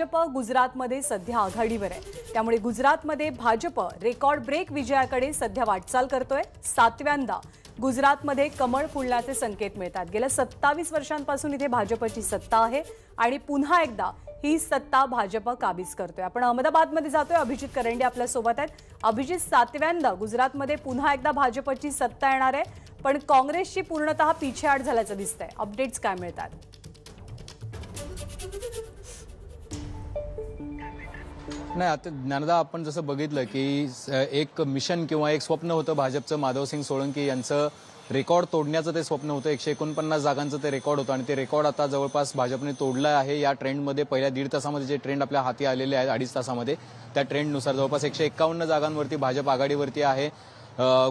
भाजप गुजरातमध्ये सध्या आघाडीवर आहे त्यामुळे गुजरातमध्ये भाजप रेकॉर्ड ब्रेक विजयाकडे सध्या वाटचाल करतोय सातव्यांदा गुजरातमध्ये कमळ फुलण्याचे संकेत मिळतात गेल्या सत्तावीस वर्षांपासून इथे भाजपची सत्ता आहे आणि पुन्हा एकदा ही सत्ता भाजप काबीज करतोय आपण अहमदाबादमध्ये जातोय अभिजित करंडे सोबत आहेत अभिजित सातव्यांदा गुजरातमध्ये पुन्हा एकदा भाजपची सत्ता येणार आहे पण काँग्रेसची पूर्णतः पिछेआड झाल्याचं दिसतंय अपडेट्स काय मिळतात नाही आता ज्ञानदा आपण जसं बघितलं की एक मिशन किंवा एक स्वप्न होतं भाजपचं माधवसिंग सोळंकी यांचं रेकॉर्ड तोडण्याचं ते स्वप्न होतं एकशे एकोणपन्नास जागांचं ते रेकॉर्ड होतं आणि ते रेकॉर्ड आता जवळपास भाजपने तोडलं आहे या ट्रेंडमध्ये पहिल्या दीड तासामध्ये जे ट्रेंड आपल्या हाती आलेले आहेत अडीच तासामध्ये त्या ट्रेंडनुसार जवळपास एकशे एकावन्न जागांवरती भाजप आघाडीवरती आहे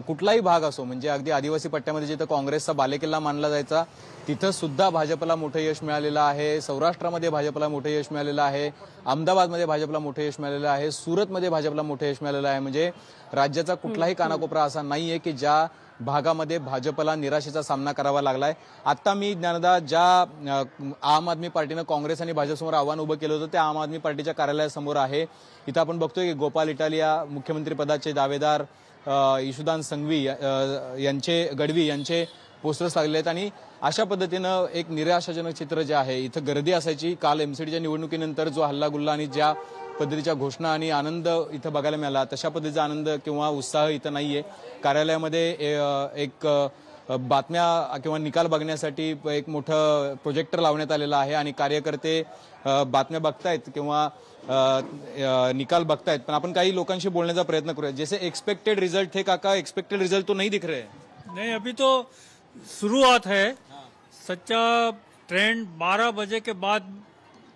कुठलाही भाग असो म्हणजे अगदी आदिवासी पट्ट्यामध्ये जिथं काँग्रेसचा बालेकिल्ला मानला जायचा तिथं सुद्धा भाजपला मोठं यश मिळालेलं आहे सौराष्ट्रामध्ये भाजपला मोठं यश मिळालेलं आहे अहमदाबादमध्ये भाजपला मोठं यश मिळालेलं आहे सुरतमध्ये भाजपला मोठं यश मिळालेलं आहे म्हणजे राज्याचा कुठलाही कानाकोपरा असा नाहीये की ज्या भागामध्ये भाजपला निराशेचा सामना करावा लागलाय आता मी ज्ञानदा ज्या आम आदमी पार्टीनं काँग्रेस आणि भाजपसमोर आव्हान उभं केलं होतं त्या आम आदमी पार्टीच्या कार्यालयासमोर आहे इथं आपण बघतोय की गोपाल इटालिया मुख्यमंत्री पदाचे दावेदार यशुदान संघवी यांचे गडवी यांचे पोस्टर्स लागले आहेत आणि अशा पद्धतीनं एक निराशाजनक चित्र जे आहे इथं गर्दी असायची काल एमसीडीच्या निवडणुकीनंतर जो हल्लागुल्ला आणि ज्या पद्धतीच्या घोषणा आणि आनंद इथं बघायला मिळाला तशा पद्धतीचा आनंद किंवा उत्साह इथं नाहीये कार्यालयामध्ये एक बातम्या किंवा निकाल बघण्यासाठी एक मोठं प्रोजेक्टर लावण्यात आलेला आहे आणि कार्यकर्ते बातम्या बघतायत किंवा निकाल बघतायत पण आपण काही लोकांशी बोलण्याचा प्रयत्न करूया जसे एक्सपेक्टेड रिझल्ट हे काका एक्सपेक्टेड रिझल्ट तो नाही दिख रहे नाही अभी तो सुरुवात है सच्चा ट्रेंड बारा बजे के बाद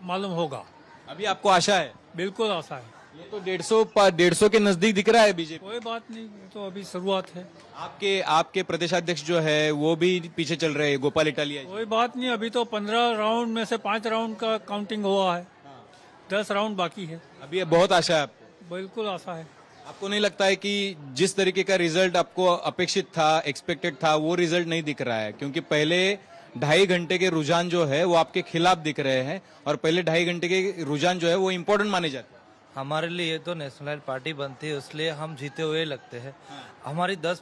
मालूम होगा अभी आपको आशा है बिल्कुल आशा है ये तो डेढ़ सौ डेढ़ सौ के नजदीक दिख रहा है बीजेपी कोई बात नहीं तो अभी शुरुआत है आपके आपके प्रदेशाध्यक्ष जो है वो भी पीछे चल रहे हैं गोपाल इटालिया कोई बात नहीं अभी तो पंद्रह राउंड में से पांच राउंड का काउंटिंग हुआ है हाँ। दस राउंड बाकी है अभी बहुत आशा है आपको बिल्कुल आशा है आपको नहीं लगता है कि जिस तरीके का रिजल्ट आपको अपेक्षित था एक्सपेक्टेड था वो रिजल्ट नहीं दिख रहा है क्योंकि पहले ढाई घंटे के रुझान जो है वो आपके खिलाफ दिख रहे हैं और पहले ढाई घंटे के रुझान जो है वो इम्पोर्टेंट माने जाते हैं हमारे लिए तो नेशनल पार्टी बनती है इसलिए हम जीते हुए लगते हैं हाँ। हमारी दस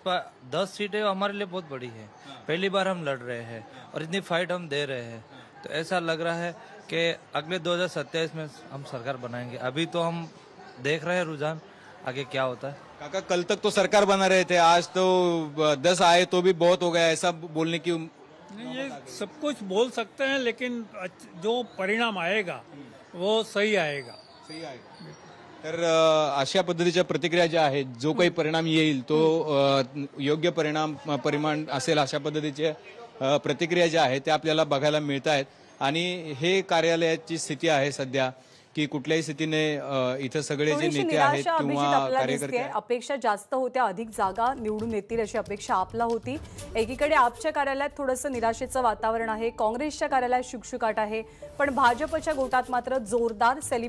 दस सीटें हमारे लिए बहुत बड़ी है हाँ। पहली बार हम लड़ रहे हैं हाँ। और इतनी फाइट हम दे रहे हैं हाँ। तो ऐसा लग रहा है कि अगले दो में हम सरकार बनाएंगे अभी तो हम देख रहे हैं रुझान आगे क्या होता है काका कल तक तो सरकार बना रहे थे आज तो दस आए तो भी बहुत हो गया ऐसा बोलने की नहीं ये सब कुछ बोल सकते हैं लेकिन जो परिणाम आएगा हम्म। वो सही आएगा सही आएगा तर अशा पद्धतीच्या प्रतिक्रिया ज्या आहेत जो काही परिणाम येईल तो योग्य परिणाम परिमाण असेल अशा पद्धतीच्या प्रतिक्रिया ज्या आहेत त्या आपल्याला बघायला मिळत आहेत आणि हे कार्यालयाची स्थिती आहे सध्या की कुठल्याही स्थितीने इथं सगळे जे नेते आहेत किंवा कार्यकर्ते अपेक्षा जास्त होत्या अधिक जागा निवडून येतील अशी अपेक्षा आपला होती एकीकडे आपच्या कार्यालयात थोडस निराशेचं वातावरण आहे काँग्रेसच्या कार्यालयात शुकशुकाट आहे पण भाजपच्या गोटात मात्र जोरदार सेलिब्रेट